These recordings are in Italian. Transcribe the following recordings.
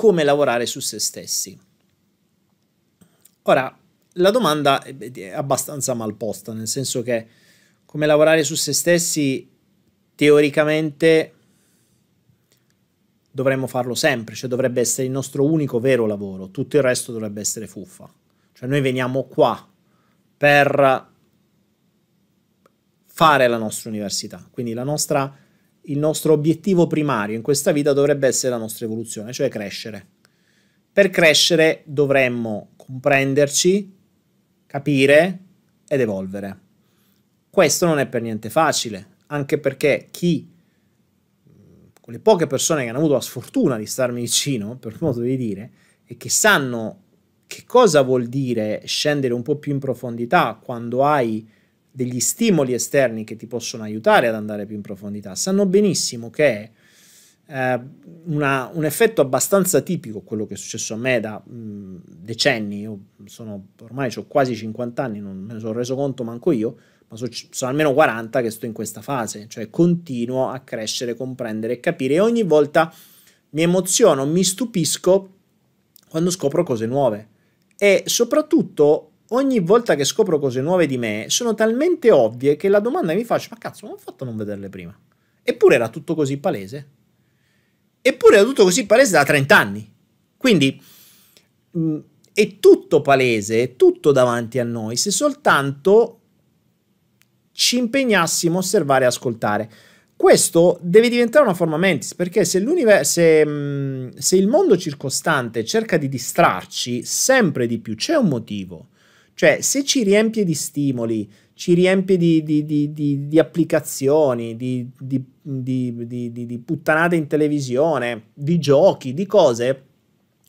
come lavorare su se stessi. Ora, la domanda è abbastanza mal posta, nel senso che come lavorare su se stessi teoricamente dovremmo farlo sempre, cioè dovrebbe essere il nostro unico vero lavoro, tutto il resto dovrebbe essere fuffa. Cioè noi veniamo qua per fare la nostra università, quindi la nostra il nostro obiettivo primario in questa vita dovrebbe essere la nostra evoluzione, cioè crescere. Per crescere dovremmo comprenderci, capire ed evolvere. Questo non è per niente facile, anche perché chi, quelle poche persone che hanno avuto la sfortuna di starmi vicino, per modo di dire, e che sanno che cosa vuol dire scendere un po' più in profondità quando hai degli stimoli esterni che ti possono aiutare ad andare più in profondità, sanno benissimo che è eh, una, un effetto abbastanza tipico, quello che è successo a me da mh, mm, decenni, io sono, ormai ho quasi 50 anni, non me ne sono reso conto manco io, ma sono, sono almeno 40 che sto in questa fase, cioè continuo a crescere, comprendere e capire e ogni volta mi emoziono, mi stupisco quando scopro cose nuove e soprattutto ogni volta che scopro cose nuove di me sono talmente ovvie che la domanda mi faccio, ma cazzo, come ho fatto a non vederle prima? Eppure era tutto così palese. Eppure era tutto così palese da 30 anni. Quindi mh, mm, è tutto palese, è tutto davanti a noi, se soltanto ci impegnassimo a osservare e ascoltare. Questo deve diventare una forma mentis, perché se, se, mm, se il mondo circostante cerca di distrarci sempre di più, c'è un motivo. Cioè, se ci riempie di stimoli, ci riempie di, di, di, di applicazioni, di puttanate in televisione, di giochi, di cose,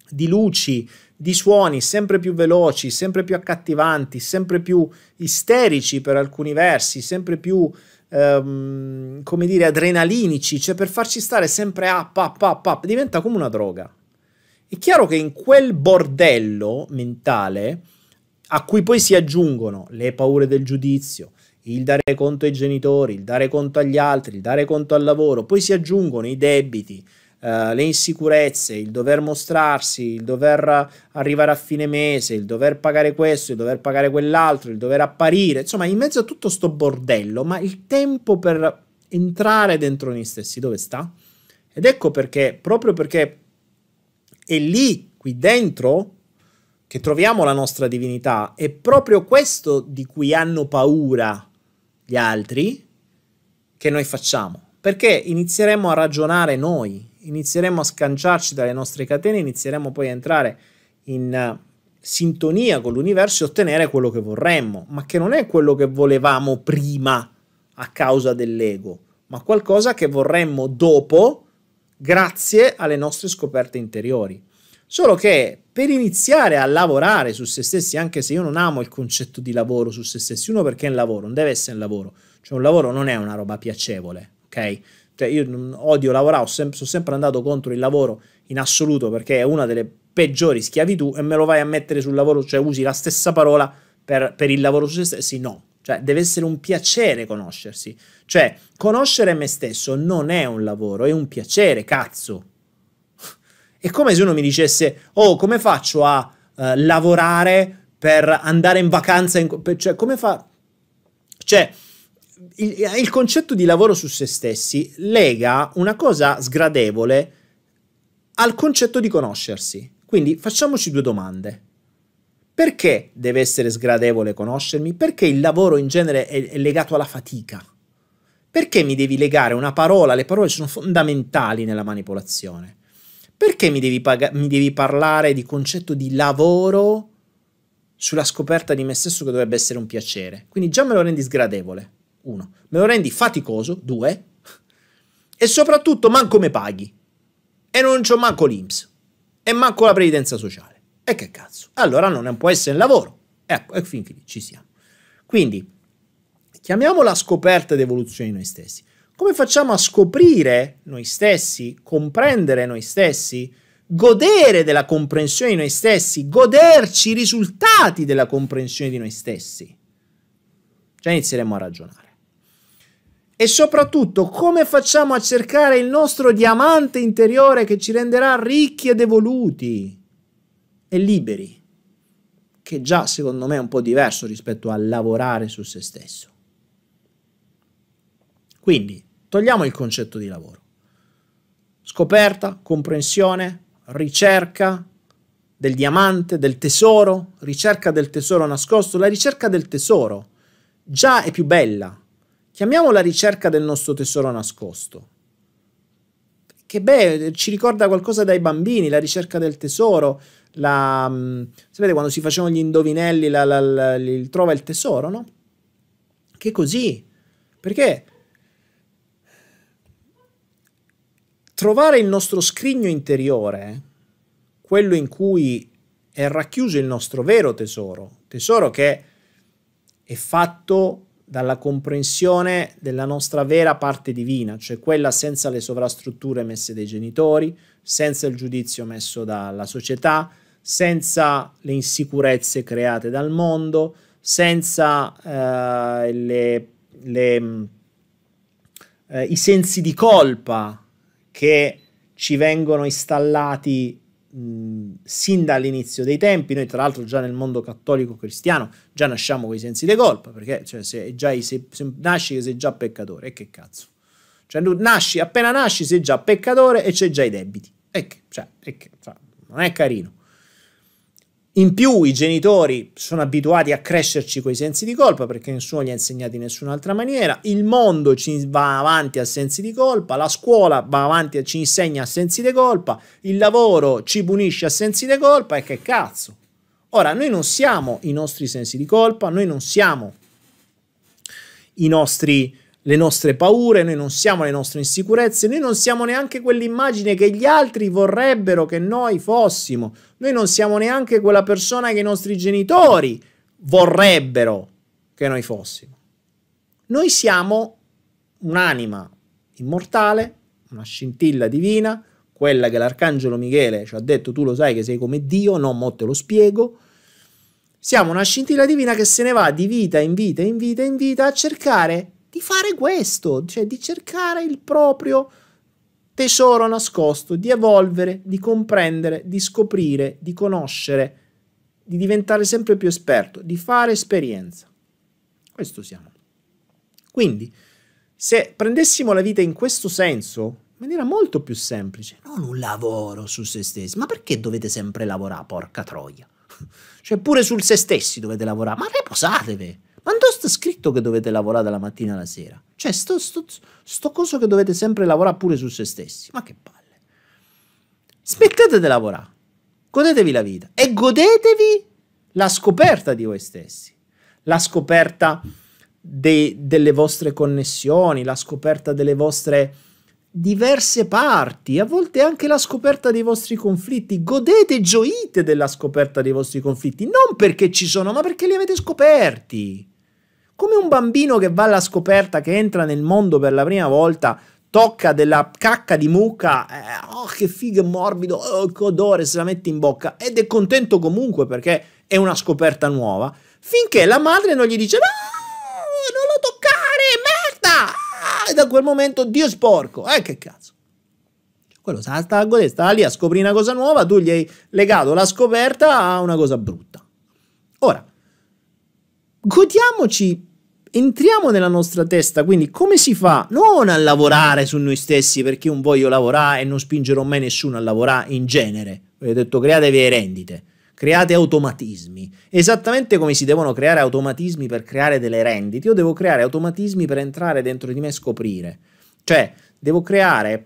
di luci, di suoni sempre più veloci, sempre più accattivanti, sempre più isterici per alcuni versi, sempre più, ehm, come dire, adrenalinici, cioè per farci stare sempre up, up, up, up, diventa come una droga. È chiaro che in quel bordello mentale a cui poi si aggiungono le paure del giudizio, il dare conto ai genitori, il dare conto agli altri, il dare conto al lavoro, poi si aggiungono i debiti, Uh, le insicurezze, il dover mostrarsi, il dover arrivare a fine mese, il dover pagare questo, il dover pagare quell'altro, il dover apparire, insomma, in mezzo a tutto sto bordello, ma il tempo per entrare dentro noi stessi dove sta? Ed ecco perché, proprio perché è lì, qui dentro, che troviamo la nostra divinità, è proprio questo di cui hanno paura gli altri che noi facciamo. Perché inizieremo a ragionare noi, inizieremo a scanciarci dalle nostre catene, inizieremo poi a entrare in eh, sintonia con l'universo e ottenere quello che vorremmo, ma che non è quello che volevamo prima a causa dell'ego, ma qualcosa che vorremmo dopo grazie alle nostre scoperte interiori. Solo che per iniziare a lavorare su se stessi, anche se io non amo il concetto di lavoro su se stessi, uno perché è un lavoro, non deve essere un lavoro, cioè un lavoro non è una roba piacevole, ok? Cioè io odio lavorare, sono sempre andato contro il lavoro in assoluto perché è una delle peggiori schiavitù e me lo vai a mettere sul lavoro, cioè usi la stessa parola per, per il lavoro su se stessi, no. Cioè, deve essere un piacere conoscersi. Cioè, conoscere me stesso non è un lavoro, è un piacere, cazzo è come se uno mi dicesse, oh, come faccio a eh, lavorare per andare in vacanza? In, per, cioè, come fa... Cioè, il, il concetto di lavoro su se stessi lega una cosa sgradevole al concetto di conoscersi. Quindi facciamoci due domande. Perché deve essere sgradevole conoscermi? Perché il lavoro in genere è, è legato alla fatica? Perché mi devi legare una parola? Le parole sono fondamentali nella manipolazione. Perché mi devi, mi devi parlare di concetto di lavoro sulla scoperta di me stesso che dovrebbe essere un piacere? Quindi già me lo rendi sgradevole, uno. Me lo rendi faticoso, due. E soprattutto manco me paghi. E non c'ho manco l'Inps. E manco la previdenza sociale. E che cazzo? Allora non può essere il lavoro. Ecco, e fin ci siamo. Quindi, chiamiamo la scoperta ed evoluzione di noi stessi. Come facciamo a scoprire noi stessi, comprendere noi stessi, godere della comprensione di noi stessi, goderci i risultati della comprensione di noi stessi? Già inizieremo a ragionare. E soprattutto, come facciamo a cercare il nostro diamante interiore che ci renderà ricchi ed evoluti e liberi? Che già secondo me è un po' diverso rispetto a lavorare su se stesso. Quindi togliamo il concetto di lavoro. Scoperta, comprensione, ricerca del diamante, del tesoro, ricerca del tesoro nascosto, la ricerca del tesoro già è più bella. Chiamiamola ricerca del nostro tesoro nascosto. Che beh, ci ricorda qualcosa dai bambini, la ricerca del tesoro, la, mm, sapete quando si facevano gli indovinelli, la, la, il trova il tesoro, no? Che così? Perché trovare il nostro scrigno interiore, quello in cui è racchiuso il nostro vero tesoro, tesoro che è fatto dalla comprensione della nostra vera parte divina, cioè quella senza le sovrastrutture messe dai genitori, senza il giudizio messo dalla società, senza le insicurezze create dal mondo, senza eh, le, le, mm, eh, i sensi di colpa che ci vengono installati mh, sin dall'inizio dei tempi. Noi, tra l'altro, già nel mondo cattolico cristiano già nasciamo con i sensi di colpa, perché cioè, se, già, se, se nasci sei già peccatore, e che cazzo? Cioè, nasci, appena nasci sei già peccatore e c'è già i debiti. E che, cioè, e che, cioè, non è carino. In più i genitori sono abituati a crescerci con sensi di colpa perché nessuno gli ha insegnati in nessun'altra maniera, il mondo ci va avanti a sensi di colpa, la scuola va avanti e ci insegna a sensi di colpa, il lavoro ci punisce a sensi di colpa e che cazzo. Ora, noi non siamo i nostri sensi di colpa, noi non siamo i nostri le nostre paure, noi non siamo le nostre insicurezze, noi non siamo neanche quell'immagine che gli altri vorrebbero che noi fossimo, noi non siamo neanche quella persona che i nostri genitori vorrebbero che noi fossimo. Noi siamo un'anima immortale, una scintilla divina, quella che l'arcangelo Michele ci ha detto tu lo sai che sei come Dio, no, mo te lo spiego. Siamo una scintilla divina che se ne va di vita in vita in vita in vita a cercare di fare questo, cioè di cercare il proprio tesoro nascosto, di evolvere, di comprendere, di scoprire, di conoscere, di diventare sempre più esperto, di fare esperienza. Questo siamo. Quindi, se prendessimo la vita in questo senso, in maniera molto più semplice, non un lavoro su se stessi, ma perché dovete sempre lavorare, porca troia? Cioè, pure sul se stessi dovete lavorare, ma riposatevi! Ma Quando sta scritto che dovete lavorare dalla mattina alla sera? Cioè, sto, sto, sto coso che dovete sempre lavorare pure su se stessi. Ma che palle. Smettete di lavorare. Godetevi la vita. E godetevi la scoperta di voi stessi. La scoperta dei, delle vostre connessioni, la scoperta delle vostre diverse parti, a volte anche la scoperta dei vostri conflitti. Godete e gioite della scoperta dei vostri conflitti, non perché ci sono, ma perché li avete scoperti. Come un bambino che va alla scoperta, che entra nel mondo per la prima volta, tocca della cacca di mucca, eh, oh che figo morbido, oh, che odore se la mette in bocca ed è contento comunque perché è una scoperta nuova, finché la madre non gli dice no, non lo toccare, merda! Ah, e da quel momento Dio sporco, eh che cazzo. Quello sta, sta, sta lì a scoprire una cosa nuova, tu gli hai legato la scoperta a una cosa brutta. Ora, godiamoci entriamo nella nostra testa, quindi come si fa non a lavorare su noi stessi perché io non voglio lavorare e non spingerò mai nessuno a lavorare in genere. Vi ho detto createvi rendite, create automatismi, esattamente come si devono creare automatismi per creare delle rendite, io devo creare automatismi per entrare dentro di me e scoprire. Cioè, devo creare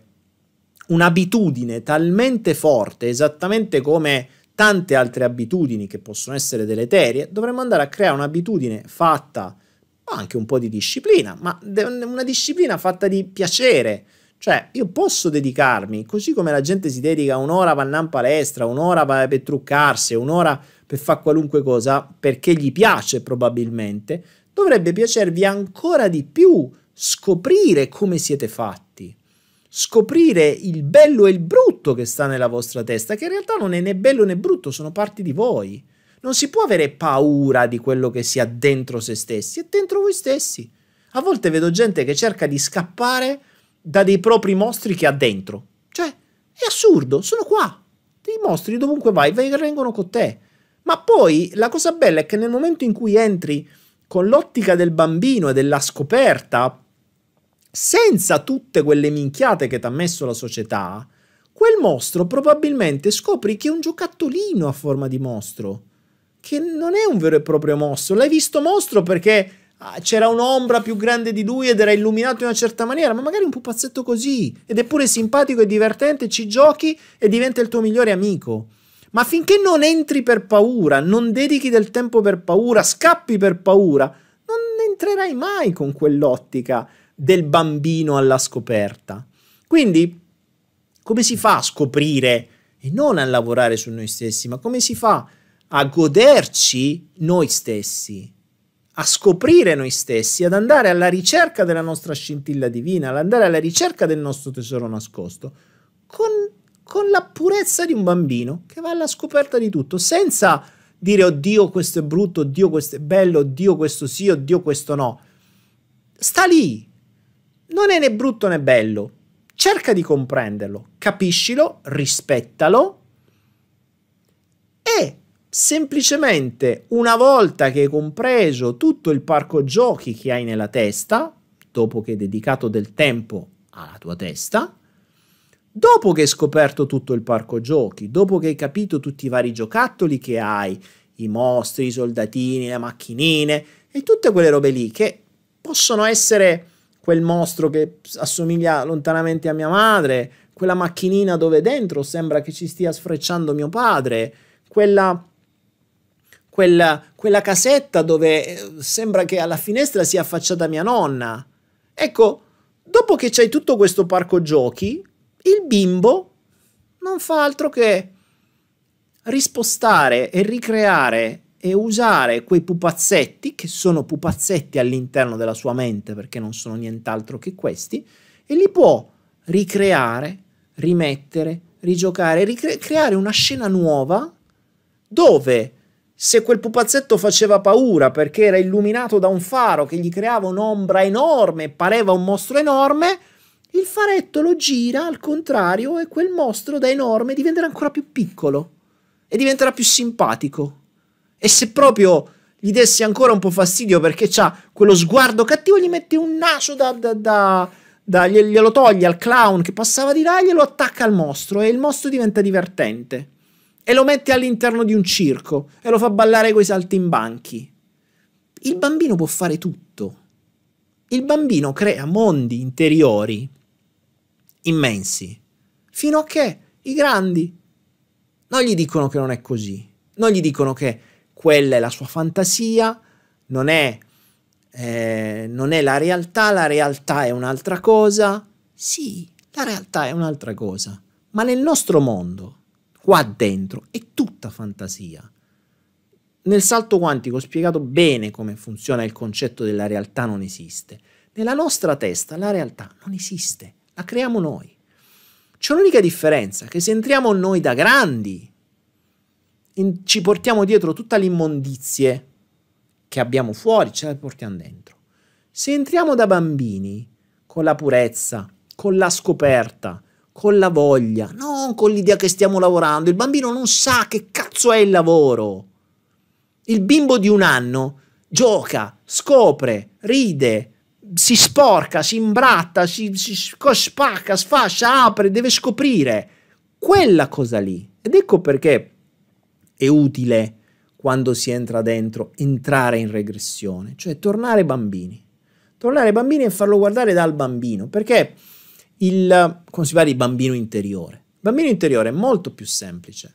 un'abitudine talmente forte, esattamente come tante altre abitudini che possono essere deleterie, dovremmo andare a creare un'abitudine fatta ma anche un po' di disciplina, ma una disciplina fatta di piacere. Cioè, io posso dedicarmi, così come la gente si dedica un'ora per andare in palestra, un'ora per truccarsi, un'ora per fare qualunque cosa, perché gli piace probabilmente, dovrebbe piacervi ancora di più scoprire come siete fatti, scoprire il bello e il brutto che sta nella vostra testa, che in realtà non è né bello né brutto, sono parti di voi. Non si può avere paura di quello che si ha dentro se stessi, è dentro voi stessi. A volte vedo gente che cerca di scappare da dei propri mostri che ha dentro. Cioè, è assurdo, sono qua. Dei mostri dovunque vai, vengono con te. Ma poi la cosa bella è che nel momento in cui entri con l'ottica del bambino e della scoperta, senza tutte quelle minchiate che ti ha messo la società, quel mostro probabilmente scopri che è un giocattolino a forma di mostro che non è un vero e proprio mostro. L'hai visto mostro perché ah, c'era un'ombra più grande di lui ed era illuminato in una certa maniera, ma magari un pupazzetto così, ed è pure simpatico e divertente, ci giochi e diventa il tuo migliore amico. Ma finché non entri per paura, non dedichi del tempo per paura, scappi per paura, non entrerai mai con quell'ottica del bambino alla scoperta. Quindi, come si fa a scoprire e non a lavorare su noi stessi, ma come si fa a a goderci noi stessi, a scoprire noi stessi, ad andare alla ricerca della nostra scintilla divina, ad andare alla ricerca del nostro tesoro nascosto, con, con la purezza di un bambino che va alla scoperta di tutto, senza dire oddio questo è brutto, oddio questo è bello, oddio questo sì, oddio questo no. Sta lì, non è né brutto né bello, cerca di comprenderlo, capiscilo, rispettalo e semplicemente una volta che hai compreso tutto il parco giochi che hai nella testa, dopo che hai dedicato del tempo alla tua testa, dopo che hai scoperto tutto il parco giochi, dopo che hai capito tutti i vari giocattoli che hai, i mostri, i soldatini, le macchinine e tutte quelle robe lì che possono essere quel mostro che assomiglia lontanamente a mia madre, quella macchinina dove dentro sembra che ci stia sfrecciando mio padre, quella quella, quella casetta dove eh, sembra che alla finestra sia affacciata mia nonna. Ecco, dopo che c'hai tutto questo parco giochi, il bimbo non fa altro che rispostare e ricreare e usare quei pupazzetti, che sono pupazzetti all'interno della sua mente perché non sono nient'altro che questi, e li può ricreare, rimettere, rigiocare, ricreare una scena nuova dove se quel pupazzetto faceva paura perché era illuminato da un faro che gli creava un'ombra enorme, pareva un mostro enorme, il faretto lo gira al contrario e quel mostro da enorme diventerà ancora più piccolo e diventerà più simpatico. E se proprio gli dessi ancora un po' fastidio perché ha quello sguardo cattivo, gli metti un naso da, da, da, da glielo toglie al clown che passava di là e glielo attacca al mostro e il mostro diventa divertente e lo mette all'interno di un circo e lo fa ballare coi saltimbanchi. Il bambino può fare tutto. Il bambino crea mondi interiori immensi, fino a che i grandi non gli dicono che non è così, non gli dicono che quella è la sua fantasia, non è, eh, non è la realtà, la realtà è un'altra cosa. Sì, la realtà è un'altra cosa, ma nel nostro mondo qua dentro è tutta fantasia. Nel salto quantico ho spiegato bene come funziona il concetto della realtà non esiste. Nella nostra testa la realtà non esiste, la creiamo noi. C'è un'unica differenza, che se entriamo noi da grandi, in, ci portiamo dietro tutta l'immondizie che abbiamo fuori, ce la portiamo dentro. Se entriamo da bambini, con la purezza, con la scoperta, con la voglia, non con l'idea che stiamo lavorando. Il bambino non sa che cazzo è il lavoro. Il bimbo di un anno gioca, scopre, ride, si sporca, si imbratta, si, si spacca, sfascia, apre, deve scoprire quella cosa lì. Ed ecco perché è utile quando si entra dentro entrare in regressione, cioè tornare bambini. Tornare bambini e farlo guardare dal bambino, perché il consigliare il bambino interiore. Il bambino interiore è molto più semplice.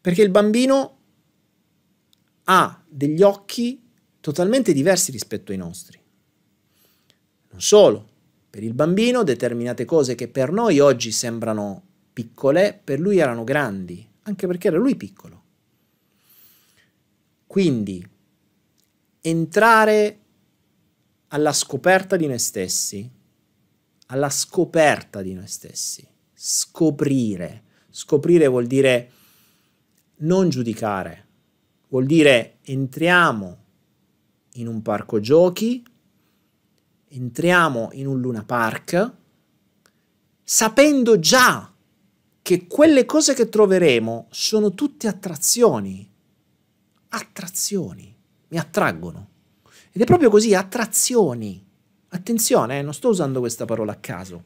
Perché il bambino ha degli occhi totalmente diversi rispetto ai nostri. Non solo, per il bambino determinate cose che per noi oggi sembrano piccole, per lui erano grandi, anche perché era lui piccolo. Quindi entrare alla scoperta di noi stessi, alla scoperta di noi stessi, scoprire. Scoprire vuol dire non giudicare, vuol dire entriamo in un parco giochi, entriamo in un Luna Park, sapendo già che quelle cose che troveremo sono tutte attrazioni, attrazioni, mi attraggono. Ed è proprio così, attrazioni. Attenzione, eh, non sto usando questa parola a caso.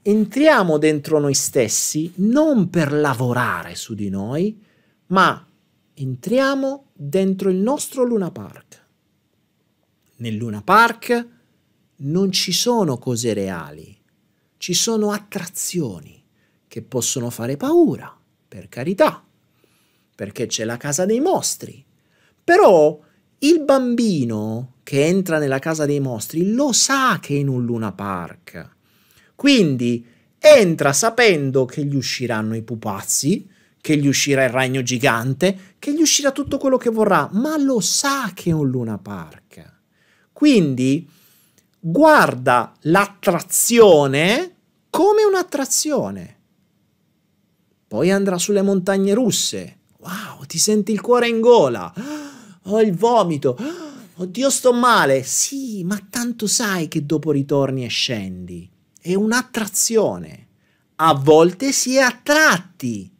Entriamo dentro noi stessi non per lavorare su di noi, ma entriamo dentro il nostro Luna Park. Nel Luna Park non ci sono cose reali, ci sono attrazioni che possono fare paura, per carità, perché c'è la casa dei mostri. Però il bambino che entra nella casa dei mostri lo sa che è in un Luna Park. Quindi entra sapendo che gli usciranno i pupazzi, che gli uscirà il ragno gigante, che gli uscirà tutto quello che vorrà, ma lo sa che è un Luna Park. Quindi guarda l'attrazione come un'attrazione. Poi andrà sulle montagne russe. Wow, ti senti il cuore in gola ho oh, il vomito, oddio sto male. Sì, ma tanto sai che dopo ritorni e scendi. È un'attrazione. A volte si è attratti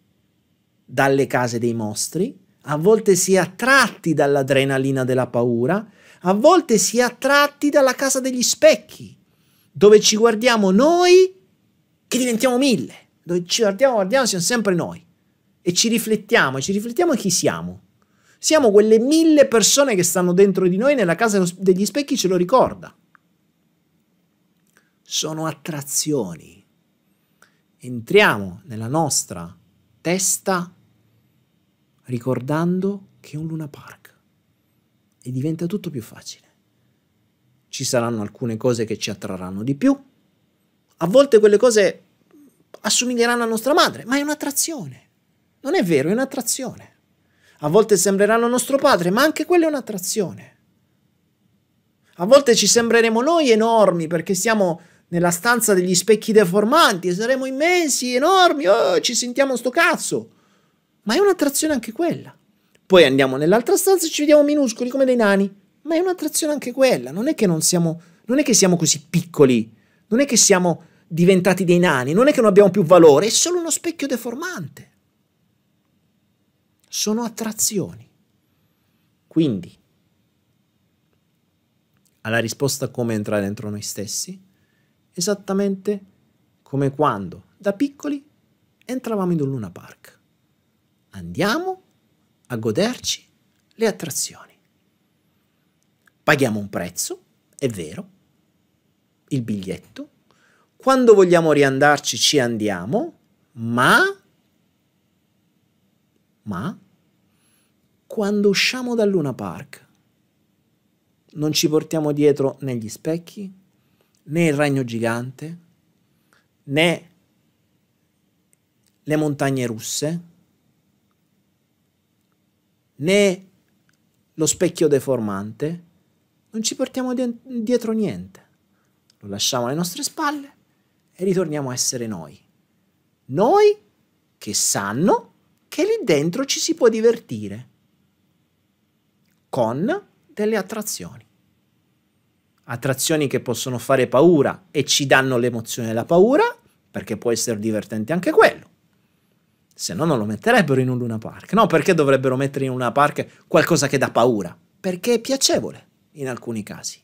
dalle case dei mostri, a volte si è attratti dall'adrenalina della paura, a volte si è attratti dalla casa degli specchi, dove ci guardiamo noi che diventiamo mille, dove ci guardiamo, guardiamo, siamo sempre noi e ci riflettiamo, e ci riflettiamo chi siamo. Siamo quelle mille persone che stanno dentro di noi nella casa degli specchi, ce lo ricorda. Sono attrazioni. Entriamo nella nostra testa ricordando che è un Luna Park e diventa tutto più facile. Ci saranno alcune cose che ci attrarranno di più. A volte quelle cose assomiglieranno a nostra madre, ma è un'attrazione. Non è vero, è un'attrazione. A volte sembreranno nostro padre, ma anche quella è un'attrazione. A volte ci sembreremo noi enormi perché siamo nella stanza degli specchi deformanti e saremo immensi, enormi, oh, ci sentiamo sto cazzo. Ma è un'attrazione anche quella. Poi andiamo nell'altra stanza e ci vediamo minuscoli come dei nani. Ma è un'attrazione anche quella. Non è che non siamo, non è che siamo così piccoli. Non è che siamo diventati dei nani. Non è che non abbiamo più valore. È solo uno specchio deformante sono attrazioni. Quindi, alla risposta come entrare dentro noi stessi, esattamente come quando, da piccoli, entravamo in un Luna Park. Andiamo a goderci le attrazioni. Paghiamo un prezzo, è vero, il biglietto. Quando vogliamo riandarci ci andiamo, ma ma quando usciamo dal Luna Park non ci portiamo dietro né gli specchi, né il ragno gigante, né le montagne russe, né lo specchio deformante, non ci portiamo dietro niente. Lo lasciamo alle nostre spalle e ritorniamo a essere noi. Noi che sanno che lì dentro ci si può divertire con delle attrazioni. Attrazioni che possono fare paura e ci danno l'emozione della paura, perché può essere divertente anche quello. Se no non lo metterebbero in un Luna Park. No, perché dovrebbero mettere in un Luna Park qualcosa che dà paura? Perché è piacevole in alcuni casi.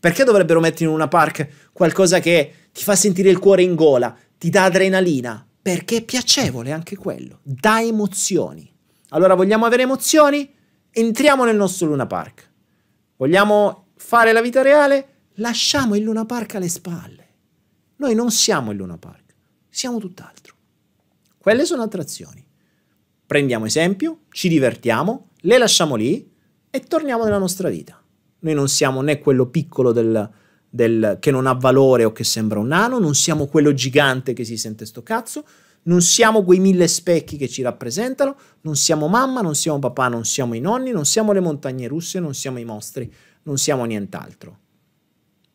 Perché dovrebbero mettere in una park qualcosa che ti fa sentire il cuore in gola, ti dà adrenalina? perché è piacevole anche quello, dà emozioni. Allora vogliamo avere emozioni? Entriamo nel nostro Luna Park. Vogliamo fare la vita reale? Lasciamo il Luna Park alle spalle. Noi non siamo il Luna Park, siamo tutt'altro. Quelle sono attrazioni. Prendiamo esempio, ci divertiamo, le lasciamo lì e torniamo nella nostra vita. Noi non siamo né quello piccolo del, del, che non ha valore o che sembra un nano, non siamo quello gigante che si sente sto cazzo, non siamo quei mille specchi che ci rappresentano, non siamo mamma, non siamo papà, non siamo i nonni, non siamo le montagne russe, non siamo i mostri, non siamo nient'altro.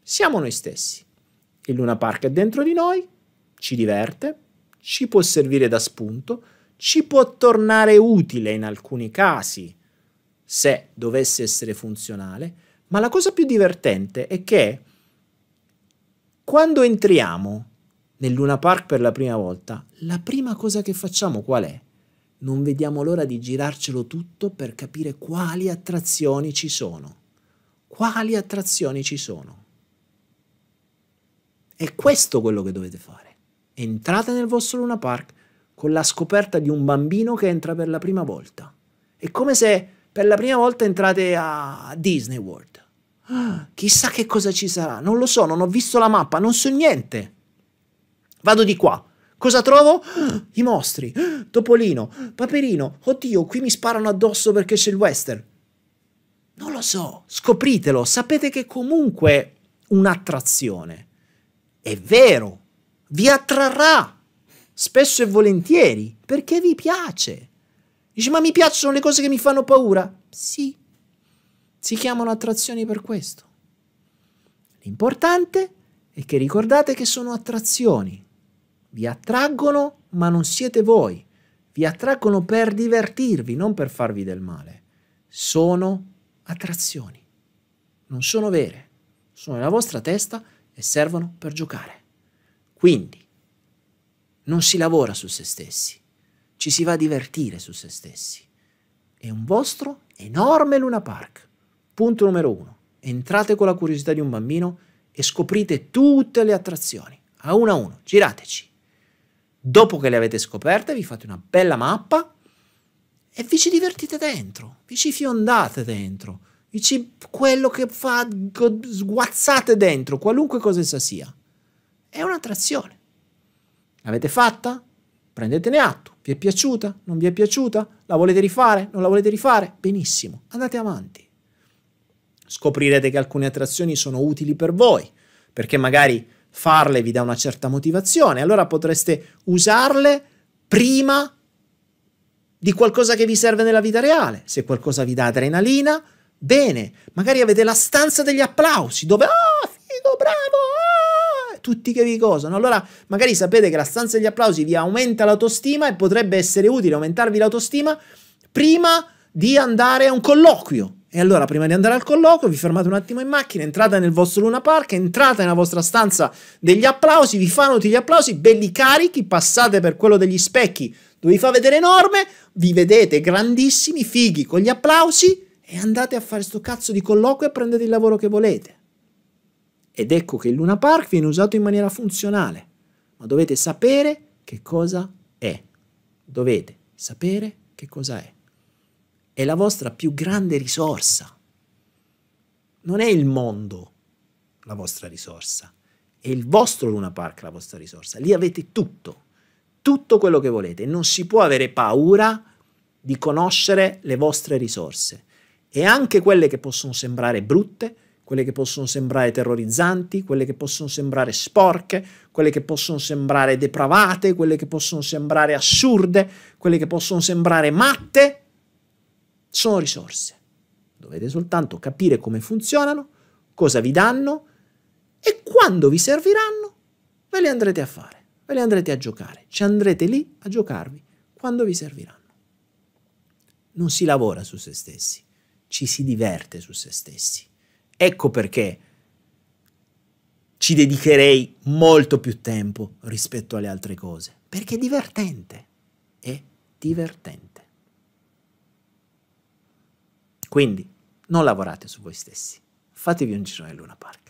Siamo noi stessi. Il Luna Park è dentro di noi, ci diverte, ci può servire da spunto, ci può tornare utile in alcuni casi, se dovesse essere funzionale, ma la cosa più divertente è che quando entriamo nel Luna Park per la prima volta, la prima cosa che facciamo qual è? Non vediamo l'ora di girarcelo tutto per capire quali attrazioni ci sono. Quali attrazioni ci sono? È questo quello che dovete fare. Entrate nel vostro Luna Park con la scoperta di un bambino che entra per la prima volta. È come se per la prima volta entrate a Disney World. Chissà che cosa ci sarà, non lo so, non ho visto la mappa, non so niente. Vado di qua. Cosa trovo? I mostri. Topolino, Paperino. Oddio, qui mi sparano addosso perché c'è il western. Non lo so, scopritelo. Sapete che comunque un'attrazione. È vero, vi attrarrà spesso e volentieri perché vi piace. Dici, ma mi piacciono le cose che mi fanno paura? Sì, si chiamano attrazioni per questo. L'importante è che ricordate che sono attrazioni. Vi attraggono, ma non siete voi. Vi attraggono per divertirvi, non per farvi del male. Sono attrazioni. Non sono vere. Sono nella vostra testa e servono per giocare. Quindi, non si lavora su se stessi, ci si va a divertire su se stessi. È un vostro enorme Luna Park. Punto numero uno, entrate con la curiosità di un bambino e scoprite tutte le attrazioni, a uno a uno, girateci. Dopo che le avete scoperte vi fate una bella mappa e vi ci divertite dentro, vi ci fiondate dentro, vi ci quello che fa, sguazzate dentro, qualunque cosa essa sia. È un'attrazione. L'avete fatta? Prendetene atto. Vi è piaciuta? Non vi è piaciuta? La volete rifare? Non la volete rifare? Benissimo, andate avanti. Scoprirete che alcune attrazioni sono utili per voi, perché magari farle vi dà una certa motivazione, allora potreste usarle prima di qualcosa che vi serve nella vita reale. Se qualcosa vi dà adrenalina, bene, magari avete la stanza degli applausi dove oh, figo, bravo! Oh! Tutti che vi cosano. Allora, magari sapete che la stanza degli applausi vi aumenta l'autostima e potrebbe essere utile aumentarvi l'autostima prima di andare a un colloquio e allora, prima di andare al colloquio, vi fermate un attimo in macchina, entrate nel vostro Luna Park, entrate nella vostra stanza degli applausi, vi fanno tutti gli applausi, belli carichi, passate per quello degli specchi, dove vi fa vedere enorme, vi vedete grandissimi, fighi, con gli applausi, e andate a fare sto cazzo di colloquio e prendete il lavoro che volete. Ed ecco che il Luna Park viene usato in maniera funzionale, ma dovete sapere che cosa è. Dovete sapere che cosa è è la vostra più grande risorsa. Non è il mondo la vostra risorsa, è il vostro Luna Park la vostra risorsa. Lì avete tutto, tutto quello che volete. Non si può avere paura di conoscere le vostre risorse e anche quelle che possono sembrare brutte, quelle che possono sembrare terrorizzanti, quelle che possono sembrare sporche, quelle che possono sembrare depravate, quelle che possono sembrare assurde, quelle che possono sembrare matte, sono risorse. Dovete soltanto capire come funzionano, cosa vi danno e quando vi serviranno ve le andrete a fare, ve le andrete a giocare, ci andrete lì a giocarvi quando vi serviranno. Non si lavora su se stessi, ci si diverte su se stessi. Ecco perché ci dedicherei molto più tempo rispetto alle altre cose, perché è divertente, è divertente. Quindi non lavorate su voi stessi, fatevi un giro nel Luna Park.